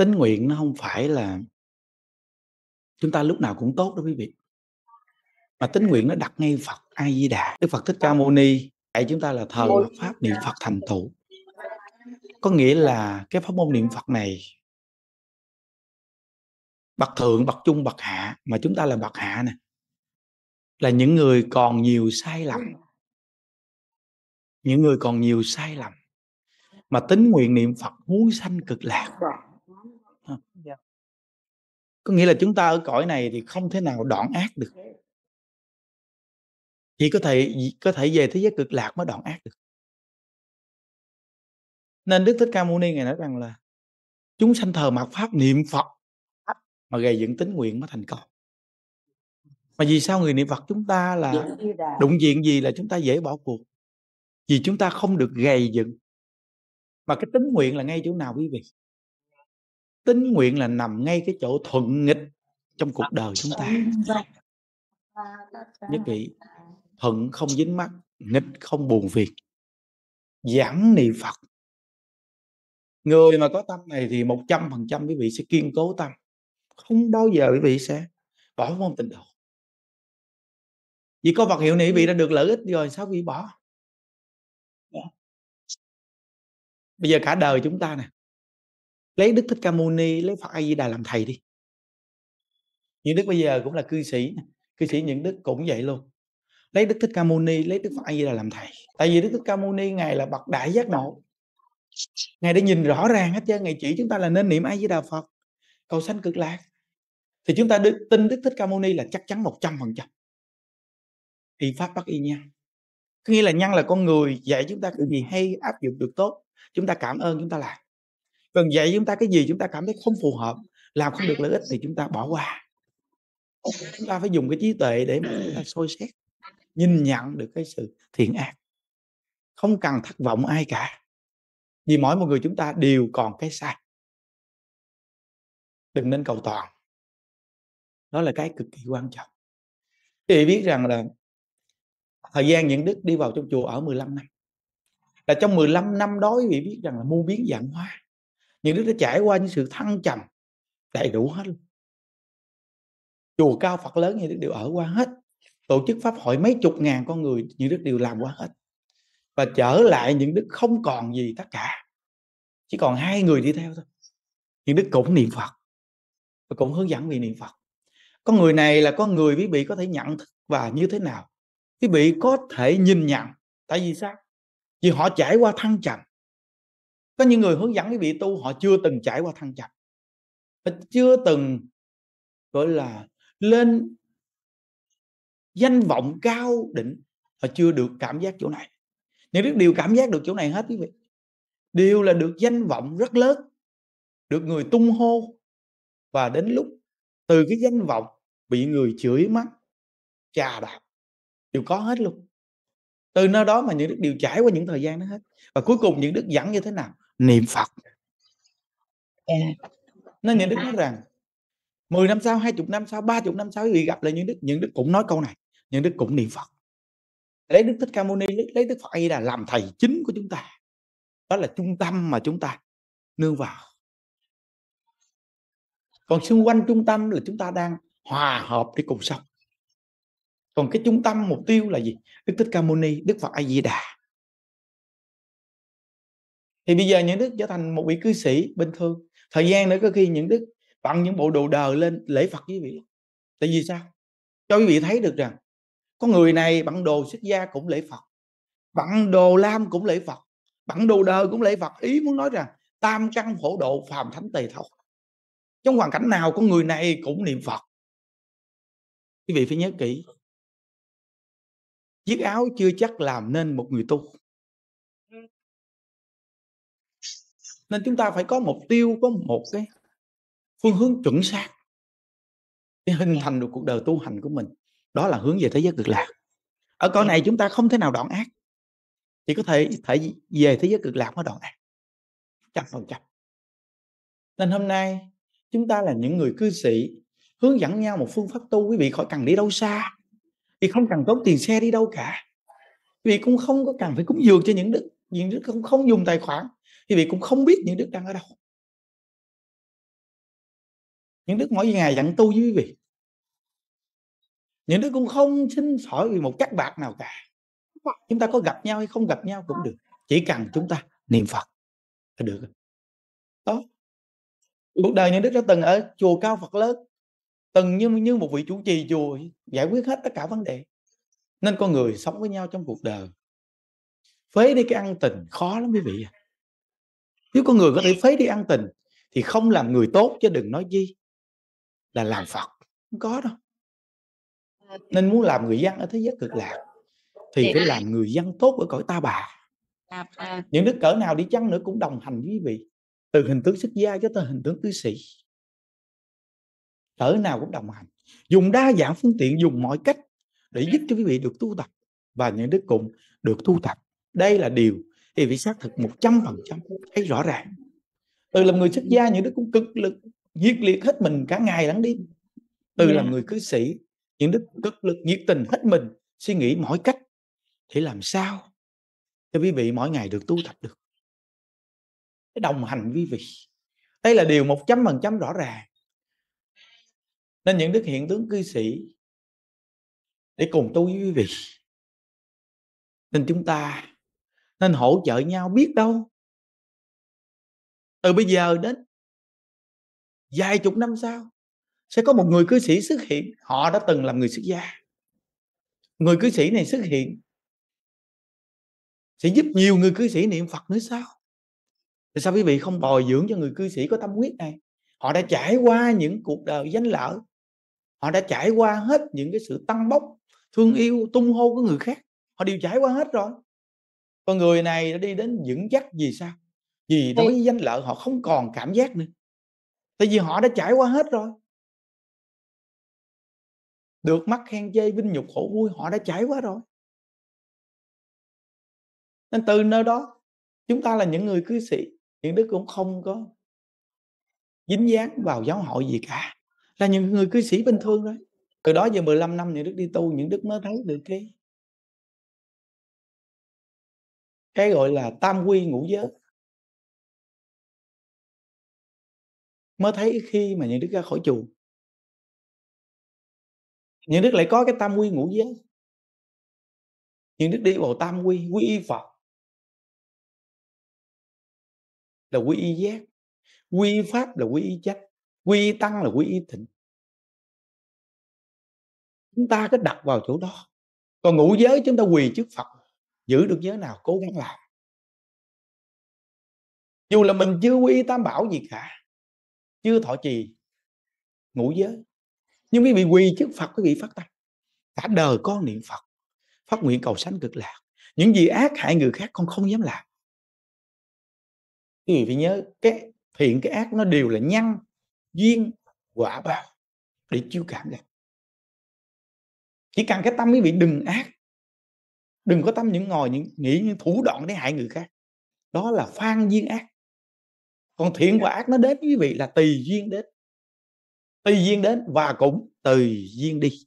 tính nguyện nó không phải là chúng ta lúc nào cũng tốt đó quý vị mà tính nguyện nó đặt ngay Phật A Di Đà Đức Phật Thích Ca ờ. Mâu Ni dạy chúng ta là thờ pháp niệm Phật thành tựu có nghĩa là cái pháp môn niệm Phật này bậc thượng bậc trung bậc hạ mà chúng ta là bậc hạ nè là những người còn nhiều sai lầm những người còn nhiều sai lầm mà tính nguyện niệm Phật muốn sanh cực lạc dạ. Dạ. Có nghĩa là chúng ta ở cõi này thì không thể nào đoạn ác được. Chỉ có thể có thể về thế giới cực lạc mới đoạn ác được. Nên Đức Thích Ca Mâu Ni ngài nói rằng là chúng sanh thờ mạt pháp niệm Phật mà gây dựng tính nguyện mới thành công. Mà vì sao người niệm Phật chúng ta là đụng diện gì là chúng ta dễ bỏ cuộc? Vì chúng ta không được gầy dựng. Mà cái tính nguyện là ngay chỗ nào quý vị? tính nguyện là nằm ngay cái chỗ thuận nghịch trong cuộc đời chúng ta nhất vị thuận không dính mắt nghịch không buồn phiền giảng niệm phật người mà có tâm này thì một trăm phần trăm quý vị sẽ kiên cố tâm không bao giờ quý vị sẽ bỏ môn tình độ vì có vật hiệu này quý vị đã được lợi ích rồi sao quý vị bỏ dạ. bây giờ cả đời chúng ta nè lấy đức thích ca mâu ni lấy phật a di đà làm thầy đi những đức bây giờ cũng là cư sĩ cư sĩ những đức cũng vậy luôn lấy đức thích ca mâu ni lấy đức phật a di đà làm thầy tại vì đức thích ca mâu ni ngài là bậc đại giác ngộ ngài đã nhìn rõ ràng hết trơn ngài chỉ chúng ta là nên niệm a di đà phật cầu sanh cực lạc thì chúng ta đức, tin đức thích ca mâu ni là chắc chắn một trăm phần trăm y pháp bắt y nha có nghĩa là nhân là con người dạy chúng ta điều gì hay áp dụng được tốt chúng ta cảm ơn chúng ta làm cần dạy chúng ta cái gì chúng ta cảm thấy không phù hợp làm không được lợi ích thì chúng ta bỏ qua chúng ta phải dùng cái trí tuệ để mà chúng ta soi xét nhìn nhận được cái sự thiện ác không cần thất vọng ai cả vì mỗi một người chúng ta đều còn cái sai đừng nên cầu toàn đó là cái cực kỳ quan trọng quý vị biết rằng là thời gian những đức đi vào trong chùa ở 15 năm là trong 15 năm đó vị biết rằng là mua biến dạng hóa những đứa đã trải qua những sự thăng trầm đầy đủ hết chùa cao phật lớn như đức đều ở qua hết tổ chức pháp hội mấy chục ngàn con người như đức đều làm qua hết và trở lại những đứa không còn gì tất cả chỉ còn hai người đi theo thôi những đứa cũng niệm phật và cũng hướng dẫn vì niệm phật con người này là con người quý vị có thể nhận thức và như thế nào quý vị có thể nhìn nhận tại vì sao vì họ trải qua thăng trầm có những người hướng dẫn quý vị tu họ chưa từng trải qua thăng trầm họ chưa từng gọi là lên danh vọng cao đỉnh họ chưa được cảm giác chỗ này những đức điều cảm giác được chỗ này hết quý vị đều là được danh vọng rất lớn được người tung hô và đến lúc từ cái danh vọng bị người chửi mắng chà đạp đều có hết luôn từ nơi đó mà những đức đều trải qua những thời gian đó hết và cuối cùng những đức dẫn như thế nào niệm Phật yeah. nên những đức nói rằng 10 năm sau, 20 năm sau, 30 năm sau bị gặp lại những đức, những đức cũng nói câu này, những đức cũng niệm Phật. Lấy Đức Thích Ca Mâu Ni, lấy Đức Phật A Di Đà làm thầy chính của chúng ta. Đó là trung tâm mà chúng ta nương vào. Còn xung quanh trung tâm là chúng ta đang hòa hợp để cùng sống. Còn cái trung tâm mục tiêu là gì? Đức Thích Ca Mâu Ni, Đức Phật A Di Đà thì bây giờ những đức trở thành một vị cư sĩ bình thường thời gian nữa có khi những đức bằng những bộ đồ đờ lên lễ phật với vị tại vì sao cho quý vị thấy được rằng có người này bằng đồ xuất gia cũng lễ phật bằng đồ lam cũng lễ phật bằng đồ đờ cũng lễ phật ý muốn nói rằng tam căn phổ độ phàm thánh tề thọ trong hoàn cảnh nào có người này cũng niệm phật quý vị phải nhớ kỹ chiếc áo chưa chắc làm nên một người tu nên chúng ta phải có mục tiêu có một cái phương hướng chuẩn xác để hình thành được cuộc đời tu hành của mình đó là hướng về thế giới cực lạc ở con này chúng ta không thể nào đoạn ác chỉ có thể thể về thế giới cực lạc mới đoạn ác trăm phần trăm nên hôm nay chúng ta là những người cư sĩ hướng dẫn nhau một phương pháp tu quý vị khỏi cần đi đâu xa vì không cần tốn tiền xe đi đâu cả vì cũng không có cần phải cúng dường cho những đức những đứa không không dùng tài khoản quý vị cũng không biết những đức đang ở đâu những đức mỗi ngày dặn tu với quý vị những đứa cũng không xin hỏi vì một các bạc nào cả dạ. chúng ta có gặp nhau hay không gặp nhau cũng được chỉ cần chúng ta niệm phật là được đó cuộc đời những đức đã từng ở chùa cao phật lớn từng như như một vị chủ trì chùa giải quyết hết tất cả vấn đề nên con người sống với nhau trong cuộc đời phế đi cái ăn tình khó lắm quý vị à. nếu con người có thể phế đi ăn tình thì không làm người tốt chứ đừng nói gì là làm phật không có đâu ờ, nên muốn làm người dân ở thế giới cực lạc thì phải làm người dân tốt ở cõi ta bà ờ. những đức cỡ nào đi chăng nữa cũng đồng hành với quý vị từ hình tướng xuất gia cho tới hình tướng cư sĩ cỡ nào cũng đồng hành dùng đa dạng phương tiện dùng mọi cách để giúp cho quý vị được tu tập và những đức cũng được tu tập đây là điều thì vị xác thực 100% thấy rõ ràng từ làm người xuất gia những đứa cũng cực lực nhiệt liệt hết mình cả ngày lẫn đêm từ yeah. Dạ. làm người cư sĩ những đứa cực lực nhiệt tình hết mình suy nghĩ mọi cách thì làm sao cho quý vị mỗi ngày được tu tập được để đồng hành quý vị đây là điều một trăm phần trăm rõ ràng nên những đức hiện tướng cư sĩ để cùng tu với quý vị nên chúng ta nên hỗ trợ nhau biết đâu từ bây giờ đến vài chục năm sau sẽ có một người cư sĩ xuất hiện họ đã từng làm người xuất gia người cư sĩ này xuất hiện sẽ giúp nhiều người cư sĩ niệm phật nữa sao thì sao quý vị không bồi dưỡng cho người cư sĩ có tâm huyết này họ đã trải qua những cuộc đời danh lợi họ đã trải qua hết những cái sự tăng bốc thương yêu tung hô của người khác họ đều trải qua hết rồi còn người này đã đi đến dẫn dắt vì sao vì đối với danh lợi họ không còn cảm giác nữa tại vì họ đã trải qua hết rồi được mắc khen chê vinh nhục khổ vui họ đã trải qua rồi nên từ nơi đó chúng ta là những người cư sĩ những đức cũng không có dính dáng vào giáo hội gì cả là những người cư sĩ bình thường đấy từ đó giờ 15 năm những đức đi tu những đức mới thấy được cái cái gọi là tam quy ngũ giới mới thấy khi mà những đức ra khỏi chùa những đức lại có cái tam quy ngũ giới những đức đi vào tam quy quy y phật là quy y giác quy y pháp là quy y chánh quy y tăng là quy y thịnh chúng ta cứ đặt vào chỗ đó còn ngũ giới chúng ta quỳ trước phật giữ được giới nào cố gắng làm dù là mình chưa quy tam bảo gì cả chưa thọ trì ngũ giới nhưng quý vị quy trước phật quý vị phát tâm cả đời con niệm phật phát nguyện cầu sanh cực lạc những gì ác hại người khác con không dám làm quý vị phải nhớ cái thiện cái ác nó đều là nhân duyên quả báo để chiêu cảm lại chỉ cần cái tâm quý vị đừng ác đừng có tâm những ngồi những nghĩ những thủ đoạn để hại người khác đó là phan duyên ác còn thiện dạ. và ác nó đến quý vị là tùy duyên đến tùy duyên đến và cũng tùy duyên đi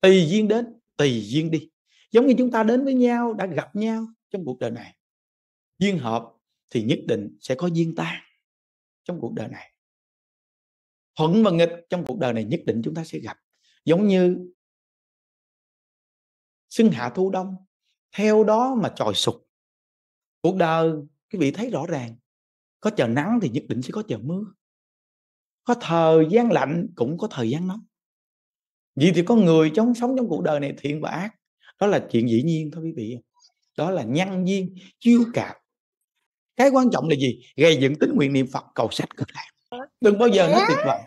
tùy duyên đến tùy duyên đi giống như chúng ta đến với nhau đã gặp nhau trong cuộc đời này duyên hợp thì nhất định sẽ có duyên tan trong cuộc đời này thuận và nghịch trong cuộc đời này nhất định chúng ta sẽ gặp giống như xuân hạ thu đông theo đó mà trồi sụp cuộc đời cái vị thấy rõ ràng có trời nắng thì nhất định sẽ có trời mưa có thời gian lạnh cũng có thời gian nóng vì thì có người trong sống trong cuộc đời này thiện và ác đó là chuyện dĩ nhiên thôi quý vị đó là nhân duyên chiêu cảm cái quan trọng là gì gây dựng tính nguyện niệm phật cầu sách cực lạc đừng bao giờ nó tuyệt vọng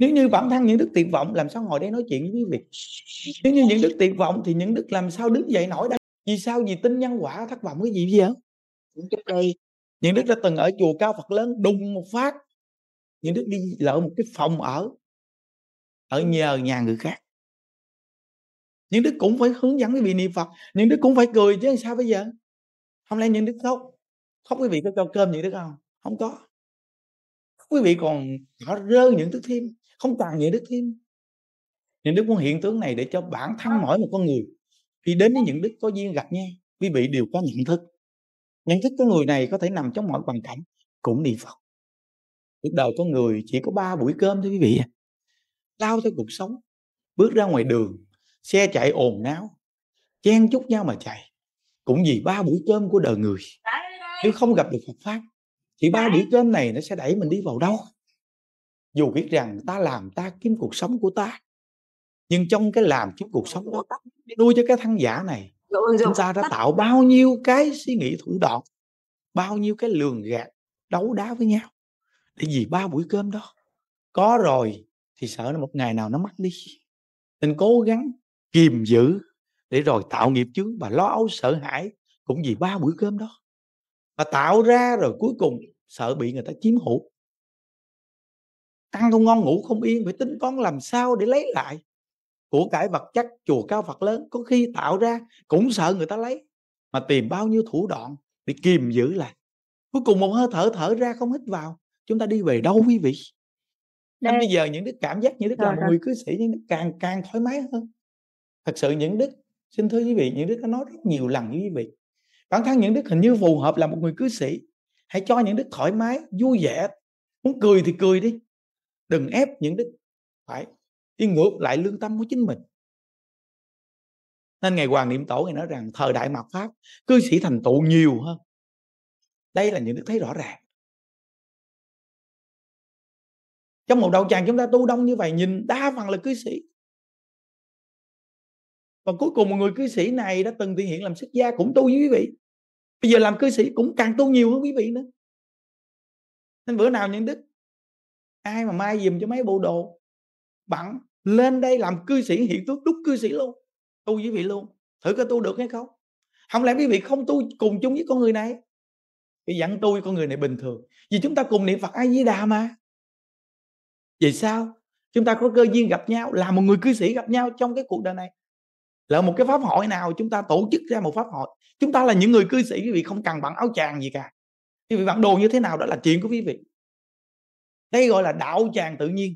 nếu như bản thân những đức tuyệt vọng làm sao ngồi đây nói chuyện với quý vị nếu như những đức tuyệt vọng thì những đức làm sao đứng dậy nổi đây vì sao vì tính nhân quả thất vọng cái gì vậy những đức đây những đức đã từng ở chùa cao phật lớn đùng một phát những đức đi lỡ một cái phòng ở ở nhờ nhà người khác những đức cũng phải hướng dẫn cái vị niệm phật những đức cũng phải cười chứ sao bây giờ không lẽ những đức khóc khóc quý vị có cho cơm những đức không không có quý vị còn họ rơ những đức thêm không toàn những đức thêm những đức muốn hiện tướng này để cho bản thân mỗi một con người khi đến với những đức có duyên gặp nhau quý vị đều có nhận thức nhận thức cái người này có thể nằm trong mọi hoàn cảnh cũng niệm phật cuộc đầu có người chỉ có ba buổi cơm thôi quý vị à. lao theo cuộc sống bước ra ngoài đường xe chạy ồn náo chen chúc nhau mà chạy cũng vì ba buổi cơm của đời người nếu không gặp được Phật pháp thì ba buổi cơm này nó sẽ đẩy mình đi vào đâu dù biết rằng ta làm ta kiếm cuộc sống của ta nhưng trong cái làm kiếm cuộc sống đó nuôi cho cái thăng giả này chúng ta đã tạo bao nhiêu cái suy nghĩ thủ đoạn bao nhiêu cái lường gạt đấu đá với nhau để vì ba buổi cơm đó có rồi thì sợ là một ngày nào nó mất đi nên cố gắng kìm giữ để rồi tạo nghiệp chướng và lo âu sợ hãi cũng vì ba bữa cơm đó và tạo ra rồi cuối cùng sợ bị người ta chiếm hữu ăn không ngon ngủ không yên phải tính toán làm sao để lấy lại của cải vật chất chùa cao phật lớn có khi tạo ra cũng sợ người ta lấy mà tìm bao nhiêu thủ đoạn để kìm giữ lại cuối cùng một hơi thở thở ra không hít vào chúng ta đi về đâu quý vị Đây. bây giờ những đức cảm giác những đức một người cư sĩ những đức càng càng thoải mái hơn thật sự những đức xin thưa quý vị những đức đã nói rất nhiều lần với quý vị bản thân những đức hình như phù hợp là một người cư sĩ hãy cho những đức thoải mái vui vẻ muốn cười thì cười đi đừng ép những đức phải đi ngược lại lương tâm của chính mình nên ngày hoàng niệm tổ ngày nói rằng thời đại mạt pháp cư sĩ thành tựu nhiều hơn đây là những đức thấy rõ ràng trong một đầu tràng chúng ta tu đông như vậy nhìn đa phần là cư sĩ và cuối cùng một người cư sĩ này đã từng tiên hiện làm xuất gia cũng tu với quý vị bây giờ làm cư sĩ cũng càng tu nhiều hơn quý vị nữa nên bữa nào những đức ai mà mai dùm cho mấy bộ đồ bận lên đây làm cư sĩ hiện tướng đúc cư sĩ luôn tu với vị luôn thử coi tu được hay không không lẽ quý vị không tu cùng chung với con người này cái dặn tôi con người này bình thường vì chúng ta cùng niệm phật ai di đà mà vậy sao chúng ta có cơ duyên gặp nhau là một người cư sĩ gặp nhau trong cái cuộc đời này là một cái pháp hội nào chúng ta tổ chức ra một pháp hội chúng ta là những người cư sĩ quý vị không cần bằng áo chàng gì cả quý vị bằng đồ như thế nào đó là chuyện của quý vị đây gọi là đạo tràng tự nhiên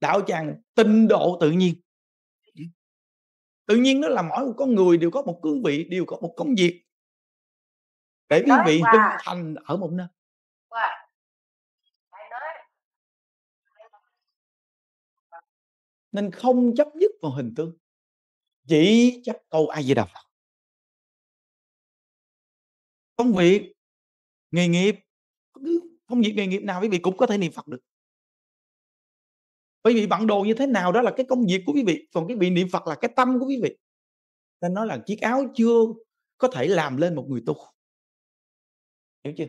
đạo tràng tinh độ tự nhiên tự nhiên đó là mỗi một con người đều có một cương vị đều có một công việc để quý vị hình thành ở một nơi nên không chấp nhất vào hình tướng chỉ chấp câu ai di đà phật công việc nghề nghiệp công việc nghề nghiệp nào quý vị cũng có thể niệm phật được quý vị bận đồ như thế nào đó là cái công việc của quý vị còn cái vị niệm phật là cái tâm của quý vị nên nói là chiếc áo chưa có thể làm lên một người tu hiểu chưa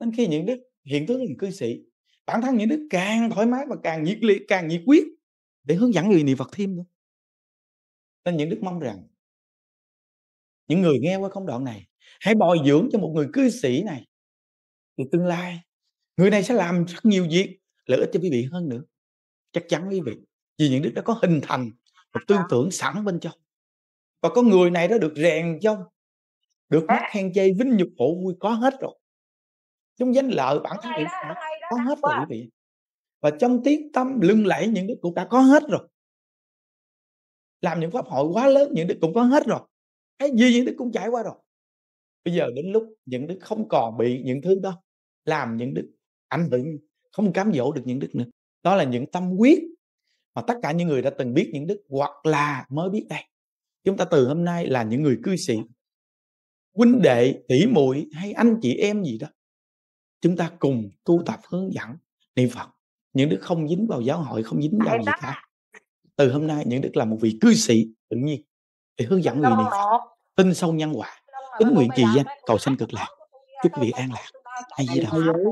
nên khi những đức hiện tướng làm cư sĩ bản thân những đức càng thoải mái và càng nhiệt liệt càng nhiệt quyết để hướng dẫn người niệm phật thêm nữa nên những đức mong rằng những người nghe qua không đoạn này hãy bồi dưỡng cho một người cư sĩ này thì tương lai người này sẽ làm rất nhiều việc lợi ích cho quý vị hơn nữa chắc chắn quý vị vì những đức đã có hình thành một ờ. tư tưởng sẵn bên trong và có người này đã được rèn trong được mắc khen chê vinh nhục khổ vui có hết rồi chúng danh lợi bản thân cũng có hết rồi quý vị và trong tiếng tâm lưng lẫy những đức cũng đã có hết rồi làm những pháp hội quá lớn những đức cũng có hết rồi cái gì những đức cũng trải qua rồi bây giờ đến lúc những đức không còn bị những thứ đó làm những đức ảnh hưởng không cám dỗ được những đức nữa đó là những tâm quyết mà tất cả những người đã từng biết những đức hoặc là mới biết đây chúng ta từ hôm nay là những người cư sĩ huynh đệ tỷ muội hay anh chị em gì đó chúng ta cùng tu tập hướng dẫn niệm phật những đức không dính vào giáo hội không dính vào gì cả từ hôm nay những đức là một vị cư sĩ tự nhiên để hướng dẫn người niệm phật tin sâu nhân quả tính nguyện trì danh cầu sanh cực lạc chúc vị an lạc hay gì đó